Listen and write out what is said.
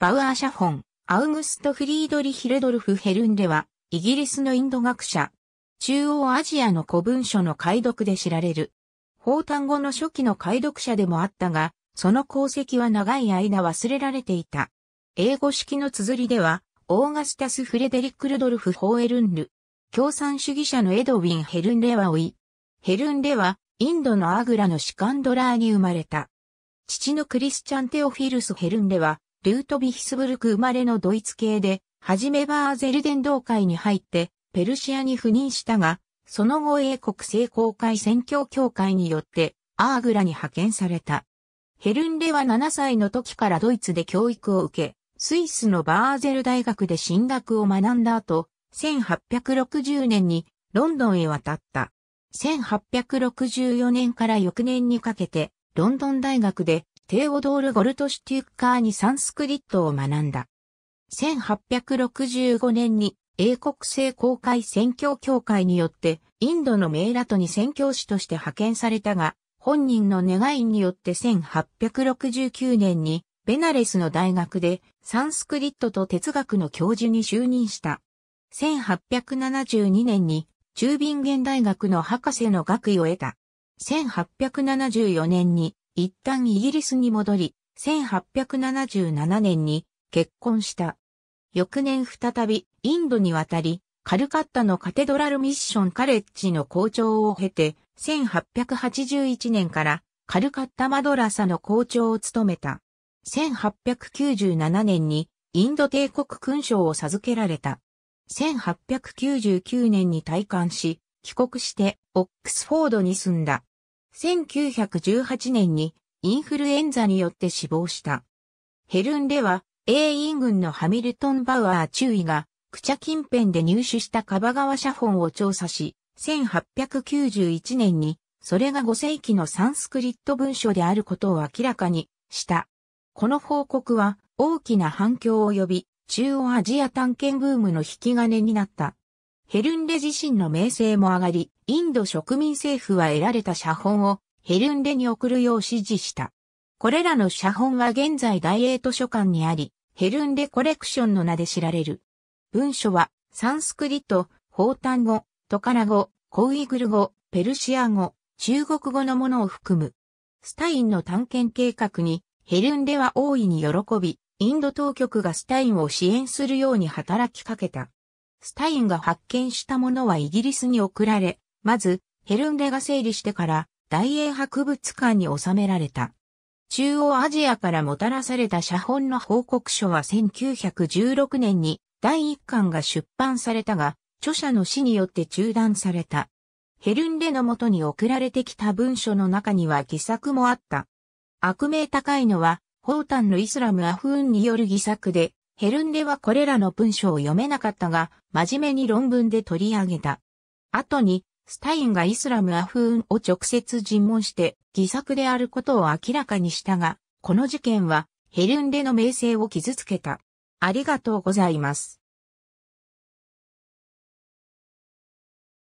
バウアー写本、アウグスト・フリードリヒルドルフ・ヘルンレは、イギリスのインド学者、中央アジアの古文書の解読で知られる。法単語の初期の解読者でもあったが、その功績は長い間忘れられていた。英語式の綴りでは、オーガスタス・フレデリック・ルドルフ・ホーエルンル、共産主義者のエドウィン・ヘルンレは老い。ヘルンレは、インドのアグラのシカンドラーに生まれた。父のクリスチャン・テオフィルス・ヘルンレは、ルートヴィヒスブルク生まれのドイツ系で、はじめバーゼル伝道会に入って、ペルシアに赴任したが、その後英国聖公会宣教協会によって、アーグラに派遣された。ヘルンレは7歳の時からドイツで教育を受け、スイスのバーゼル大学で進学を学んだ後、1860年にロンドンへ渡った。1864年から翌年にかけて、ロンドン大学でテーオドール・ゴルトシュティッカーにサンスクリットを学んだ。1865年に英国政公開宣教協会によってインドのメイラトに宣教師として派遣されたが、本人の願いによって1869年にベナレスの大学でサンスクリットと哲学の教授に就任した。1872年に中ビンン大学の博士の学位を得た。1874年に一旦イギリスに戻り、1877年に結婚した。翌年再びインドに渡り、カルカッタのカテドラルミッションカレッジの校長を経て、1881年からカルカッタマドラサの校長を務めた。1897年にインド帝国勲章を授けられた。1899年に退官し、帰国してオックスフォードに住んだ。1918年にインフルエンザによって死亡した。ヘルンでは、A イン軍のハミルトン・バウアー中尉が、クチャ近辺で入手したカバ川写本を調査し、1891年に、それが5世紀のサンスクリット文書であることを明らかにした。この報告は大きな反響を呼び、中央アジア探検ブームの引き金になった。ヘルンレ自身の名声も上がり、インド植民政府は得られた写本をヘルンレに送るよう指示した。これらの写本は現在大英図書館にあり、ヘルンレコレクションの名で知られる。文書は、サンスクリット、法丹語、トカラ語、コウイグル語、ペルシア語、中国語のものを含む。スタインの探検計画に、ヘルンレは大いに喜び、インド当局がスタインを支援するように働きかけた。スタインが発見したものはイギリスに送られ、まず、ヘルンデが整理してから、大英博物館に収められた。中央アジアからもたらされた写本の報告書は1916年に第1巻が出版されたが、著者の死によって中断された。ヘルンデの元に送られてきた文書の中には偽作もあった。悪名高いのは、ホータンのイスラムアフーンによる偽作で、ヘルンではこれらの文章を読めなかったが、真面目に論文で取り上げた。後に、スタインがイスラムアフーンを直接尋問して、偽作であることを明らかにしたが、この事件は、ヘルンでの名声を傷つけた。ありがとうございます。